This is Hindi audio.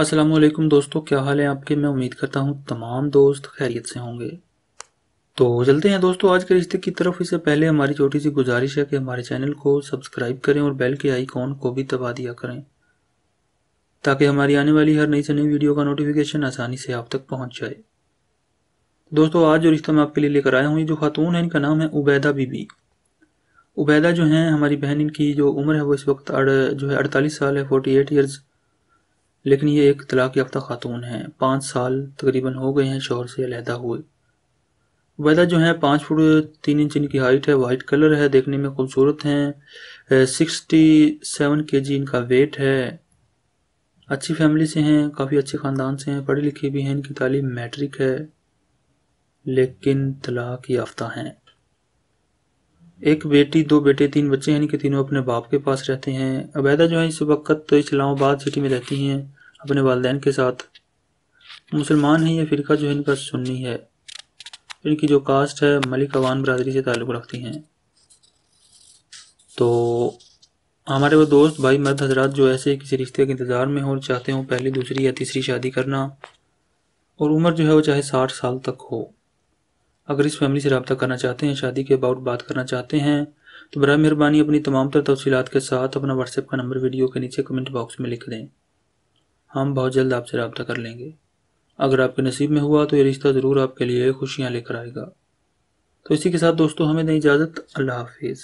असलम दोस्तों क्या हाल है आपके मैं उम्मीद करता हूँ तमाम दोस्त खैरियत से होंगे तो चलते हैं दोस्तों आज के रिश्ते की तरफ इससे पहले हमारी छोटी सी गुजारिश है कि हमारे चैनल को सब्सक्राइब करें और बेल के आइकॉन को भी दबा दिया करें ताकि हमारी आने वाली हर नई से नई वीडियो का नोटिफिकेशन आसानी से आप तक पहुँच जाए दोस्तों आज जो रिश्ता मैं आपके लिए लेकर आया हूँ ये जो खातून है इनका नाम है उबैदा बीबी उबैदा जो हैं हमारी बहन इनकी जो उम्र है वो इस वक्त जो है अड़तालीस साल है फोर्टी एट ईयर्स लेकिन ये एक तलाक याफ्ता खातून हैं पाँच साल तकरीबन हो गए हैं शोहर से अलहदा हुए वैदा जो है पाँच फुट तीन इंच इनकी हाइट है वाइट कलर है देखने में खूबसूरत हैं सिक्सटी सेवन के जी इनका वेट है अच्छी फैमिली से हैं काफ़ी अच्छे ख़ानदान से हैं पढ़े लिखे भी हैं इनकी तालीम मैट्रिक है लेकिन तलाक याफ्ता हैं एक बेटी दो बेटे तीन बच्चे हैं कि तीनों अपने बाप के पास रहते हैं अबैदा जो है इस वक्त तो इस्लामाबाद सिटी में रहती हैं अपने वालदेन के साथ मुसलमान हैं या फ़िरका जो है इनका सुन्नी है इनकी जो कास्ट है मलिक अवान बरदरी से ताल्लुक़ रखती हैं तो हमारे वो दोस्त भाई मर्द हजरा जो ऐसे किसी रिश्ते के इंतज़ार में हो चाहते हों पहली दूसरी या तीसरी शादी करना और उम्र जो है वो चाहे साठ साल तक हो अगर इस फैमिली से रबता करना चाहते हैं शादी के अबाउट बात करना चाहते हैं तो बर मेहरबानी अपनी तमाम तर तफसीत के साथ अपना व्हाट्सएप का नंबर वीडियो के नीचे कमेंट बॉक्स में लिख दें हम बहुत जल्द आपसे रबता कर लेंगे अगर आपके नसीब में हुआ तो ये रिश्ता ज़रूर आपके लिए खुशियाँ लेकर आएगा तो इसी के साथ दोस्तों हमें दें इजाज़त अल्लाह हाफिज़